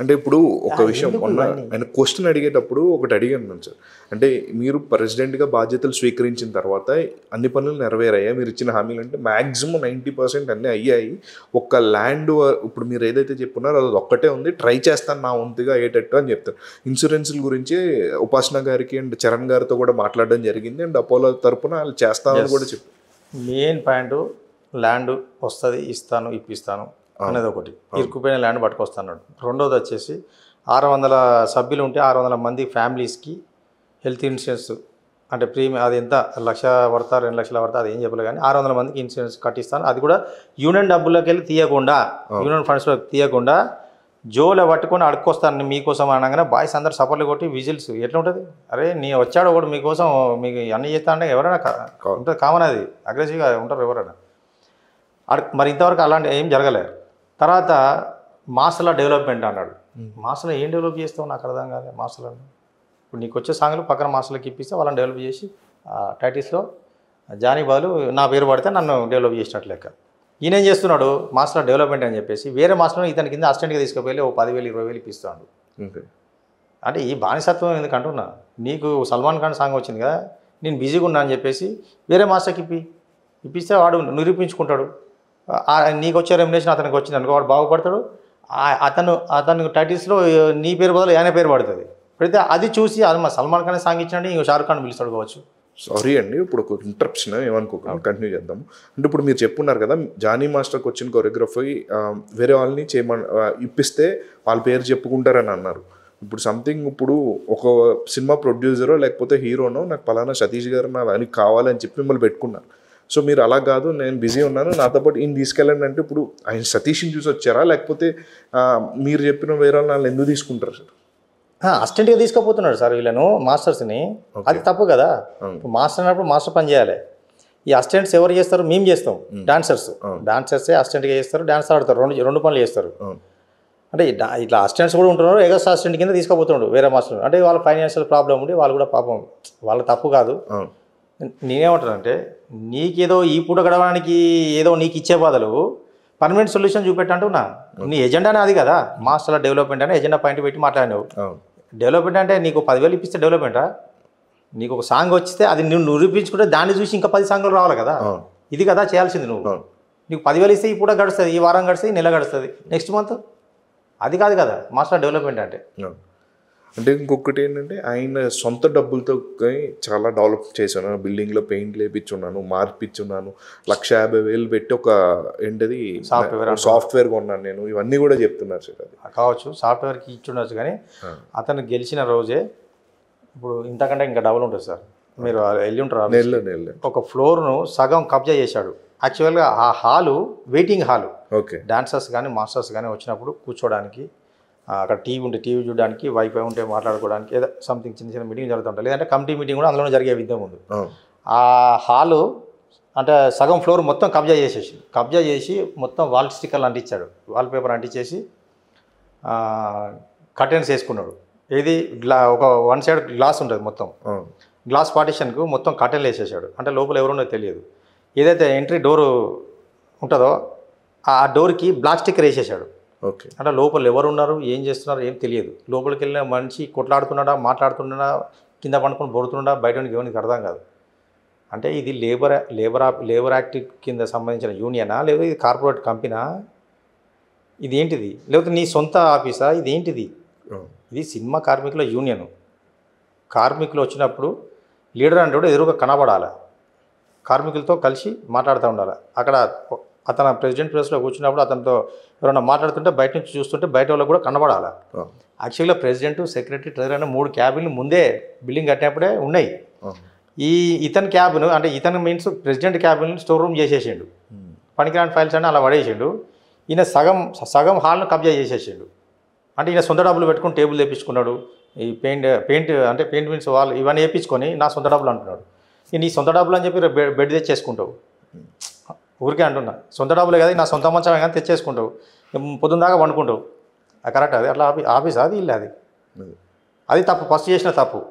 అంటే ఇప్పుడు ఒక విషయం ఉన్న ఆయన క్వశ్చన్ అడిగేటప్పుడు ఒకటి అడిగాను నేను సార్ అంటే మీరు ప్రెసిడెంట్గా బాధ్యతలు స్వీకరించిన తర్వాత అన్ని పనులు నెరవేరాయా మీరు ఇచ్చిన హామీలు అంటే మ్యాక్సిమం నైంటీ పర్సెంట్ అన్నీ అయ్యాయి ఒక్క ల్యాండ్ ఇప్పుడు మీరు ఏదైతే చెప్పున్నారో అది ఒక్కటే ఉంది ట్రై చేస్తాను నా వంతుగా అయ్యేటట్టు అని చెప్తారు ఇన్సూరెన్స్ల గురించి ఉపాసన గారికి అండ్ చరణ్ గారితో కూడా మాట్లాడడం జరిగింది అండ్ అపోలో తరపున వాళ్ళు చేస్తామని కూడా చెప్పారు మెయిన్ పాయింట్ ల్యాండ్ వస్తుంది ఇస్తాను ఇప్పిస్తాను అనేది ఒకటి ఇరుక్కుపోయిన ల్యాండ్ పట్టుకొస్తాను రెండోది వచ్చేసి ఆరు వందల సభ్యులు ఉంటే ఆరు వందల మంది ఫ్యామిలీస్కి హెల్త్ ఇన్సూరెన్స్ అంటే ప్రీమియం అది ఎంత లక్ష పడతా రెండు లక్షల పడతా అది ఏం చెప్పలే కానీ ఆరు వందల మందికి ఇన్సూరెన్స్ కట్టిస్తాను అది కూడా యూనియన్ డబ్బుల్లోకి వెళ్ళి తీయకుండా యూనియన్ ఫండ్స్లో తీయకుండా జోలో పట్టుకొని అడుక్కొస్తాను మీకోసం అనగానే బాయ్స్ అందరు సపోర్ట్లు కొట్టి విజిల్స్ ఎట్లా ఉంటుంది అరే నీ వచ్చాడు కూడా మీకోసం మీకు అన్నీ చేస్తా అంటే ఎవరైనా ఉంటుంది కామన్ అది అగ్రెసివ్గా ఉంటారు ఎవరైనా మరి ఇంతవరకు అలాంటి ఏం జరగలేదు తర్వాత మాసల డెవలప్మెంట్ అన్నాడు మాసల ఏం డెవలప్ చేస్తావు నాకు అర్థం కాదు మాసలను ఇప్పుడు నీకు వచ్చే సాంగ్లు పక్కన మాసలకి ఇప్పిస్తే వాళ్ళని డెవలప్ చేసి టైటిల్స్లో జానీ బాలు నా పేరు పడితే నన్ను డెవలప్ చేసినట్టు లెక్క ఈయనేం చేస్తున్నాడు మాసల డెవలప్మెంట్ అని చెప్పేసి వేరే మాస్టర్ను ఇతని కింద అసిస్టెంట్గా తీసుకుపోయి ఓ పదివేలు ఇరవై వేలు ఇప్పిస్తాడు అంటే ఈ బానిసత్వం ఎందుకు అంటున్నా నీకు సల్మాన్ ఖాన్ సాంగ్ వచ్చింది కదా నేను బిజీగా ఉన్నా అని చెప్పేసి వేరే మాస్టర్కి ఇప్పి ఇప్పిస్తే వాడు నిరూపించుకుంటాడు నీకు వచ్చే రెమ్యునేషన్ అతనికి వచ్చింది అనుకో వాడు బాగుపడతాడు అతను అతను టైటిల్స్లో నీ పేరు బదులు ఆయన పేరు పడుతుంది పడితే అది చూసి అది మా సల్మాన్ ఖాన్ సాంగ్ ఇచ్చినండి ఇంకో షారుఖ్ ఖాన్ పిలుస్తాడు కావచ్చు సారీ అండి ఇప్పుడు ఒక ఇంటరప్షన్ ఏమనుకోకుండా కంటిన్యూ చేద్దాము అంటే ఇప్పుడు మీరు చెప్పున్నారు కదా జానీ మాస్టర్కి వచ్చిన కొరియోగ్రఫీ వేరే వాళ్ళని చేయమని ఇప్పిస్తే వాళ్ళ పేరు చెప్పుకుంటారని అన్నారు ఇప్పుడు సంథింగ్ ఇప్పుడు ఒక సినిమా ప్రొడ్యూసరో లేకపోతే హీరోనో నాకు పలానా సతీష్ గారు నా దానికి కావాలని చెప్పి మిమ్మల్ని పెట్టుకున్నారు సో మీరు అలా కాదు నేను బిజీ ఉన్నాను నాతో పాటు ఈయన తీసుకెళ్ళండి అంటే ఇప్పుడు ఆయన సతీష్ని చూసి వచ్చారా లేకపోతే మీరు చెప్పిన వేరే వాళ్ళు ఎందుకు తీసుకుంటారు సార్ అస్టెంట్గా తీసుకోపోతున్నాడు సార్ వీళ్ళను మాస్టర్స్ని అది తప్పు కదా మాస్టర్ అన్నప్పుడు మాస్టర్ పని చేయాలి ఈ అస్టెంట్స్ ఎవరు చేస్తారు మేము చేస్తాం డాన్సర్స్ డాన్సర్సే అస్టెంట్గా చేస్తారు డాన్స్ ఆడతారు రెండు రెండు పనులు చేస్తారు అంటే ఇట్లా అస్టెంట్స్ కూడా ఉంటున్నారు ఏదో అస్టెంట్ కింద తీసుకోపోతున్నాడు వేరే మాస్టర్ అంటే వాళ్ళ ఫైనాన్షియల్ ప్రాబ్లం ఉండి వాళ్ళు కూడా పాపం వాళ్ళ తప్పు కాదు నేనేమంటానంటే నీకేదో ఈ పూట గడవడానికి ఏదో నీకు ఇచ్చే బదులు పర్మనెంట్ సొల్యూషన్ చూపెట్టంటున్నా నీ ఎజెండానే అది కదా మాస్టర్ల డెవలప్మెంట్ అని ఎజెండా పాయింట్ పెట్టి మాట్లాడినావు డెవలప్మెంట్ అంటే నీకు పదివేలు ఇప్పిస్తే డెవలప్మెంటా నీకు ఒక సాంగ్ వచ్చితే అది నువ్వు నిరూపించుకుంటే దాన్ని చూసి ఇంకా పది సాంగ్లు రావాలి కదా ఇది కదా చేయాల్సింది నువ్వు నీకు పదివేలు ఇస్తే ఈ పూట గడుస్తుంది ఈ వారం గడుస్తుంది నెల గడుస్తుంది నెక్స్ట్ మంత్ అది కాదు కదా మాస్టర్ డెవలప్మెంట్ అంటే అంటే ఇంకొకటి ఏంటంటే ఆయన సొంత డబ్బులతో చాలా డెవలప్ చేశాను బిల్డింగ్లో పెయింట్ లేపించున్నాను మార్పిచ్చున్నాను లక్ష యాభై వేలు పెట్టి ఒక ఏంటది సాఫ్ట్వేర్ కొన్నాను నేను ఇవన్నీ కూడా చెప్తున్నారు సార్ అది కావచ్చు సాఫ్ట్వేర్కి ఇచ్చుండొచ్చు కానీ అతను గెలిచిన రోజే ఇప్పుడు ఇంతకంటే ఇంకా డబ్బులు ఉంటుంది సార్ మీరు వెళ్ళి ఉంటారు ఒక ఫ్లోర్ను సగం కబ్జా చేశాడు యాక్చువల్గా ఆ hall waiting hall okay dancers కానీ మాస్టర్స్ కానీ వచ్చినప్పుడు కూర్చోడానికి అక్కడ టీవీ ఉంటే టీవీ చూడడానికి వైఫై ఉంటే మాట్లాడుకోవడానికి ఏదో సంథింగ్ చిన్న చిన్న మీటింగ్ జరుగుతుంటాయి లేదంటే కమిటీ మీటింగ్ కూడా అందులోనే జరిగే విధంగా ఉంది ఆ హాలు అంటే సగం ఫ్లోర్ మొత్తం కబ్జా చేసేసి కబ్జా చేసి మొత్తం వాల్ స్టిక్కర్లు అంటించాడు వాల్ పేపర్ అంటించేసి కర్టెన్స్ వేసుకున్నాడు ఇది గ్లా ఒక వన్ సైడ్ గ్లాస్ ఉంటుంది మొత్తం గ్లాస్ పార్టిషన్కు మొత్తం కటెన్లు వేసేసాడు అంటే లోపల ఎవరున్నో తెలియదు ఏదైతే ఎంట్రీ డోరు ఉంటుందో ఆ డోర్కి స్టిక్కర్ వేసేసాడు ఓకే అంటే లోపల ఎవరు ఉన్నారు ఏం చేస్తున్నారు ఏం తెలియదు లోపలికి వెళ్ళిన మనిషి కొట్లాడుతున్నాడా మాట్లాడుతున్నాడా కింద పండుకొని బొడుతున్నాడా బయట ఏమైనా అర్థం కాదు అంటే ఇది లేబర్ లేబర్ లేబర్ యాక్ట్ కింద సంబంధించిన యూనియనా లేదా ఇది కార్పొరేట్ కంపెనీనా ఇది ఏంటిది లేకపోతే నీ సొంత ఆఫీసా ఇది ఏంటిది ఇది సినిమా కార్మికుల యూనియన్ కార్మికులు వచ్చినప్పుడు లీడర్ అంటే కూడా ఎదురుగా కనబడాలి కార్మికులతో కలిసి మాట్లాడుతూ ఉండాలి అక్కడ అతను ప్రెసిడెంట్ ప్రెస్లో కూర్చున్నప్పుడు అతనితో ఎవరైనా మాట్లాడుతుంటే బయట నుంచి చూస్తుంటే బయట వాళ్ళకి కూడా కనబడాలి యాక్చువల్గా ప్రెసిడెంట్ సెక్రటరీ ట్రెజర్ అనే మూడు క్యాబిన్లు ముందే బిల్డింగ్ కట్టినప్పుడే ఉన్నాయి ఈ ఇతని క్యాబిన్ అంటే ఇతను means president cabin store room చేసేసిండు పనికిరాని ఫైల్స్ అని అలా పడేసిండు ఈయన సగం సగం హాల్ను కబ్జా చేసేసిండు అంటే ఈయన సొంత డబ్బులు పెట్టుకుని టేబుల్ తెప్పించుకున్నాడు ఈ పెయింట్ పెయింట్ అంటే పెయింట్ మీన్స్ వాళ్ళు ఇవన్నీ వేయించుకొని నా సొంత డబ్బులు అంటున్నాడు నీ సొంత డబ్బులు అని చెప్పి బెడ్ తెచ్చేసుకుంటావు ఊరికే అంటున్నా సొంత డబ్బులు కదా నా సొంత మంచం కానీ తెచ్చేసుకుంటావు పొద్దున్న దాకా వండుకుంటావు కరెక్ట్ అది అట్లా ఆఫీస్ అది ఇల్లు అది అది తప్పు ఫస్ట్ చేసిన తప్పు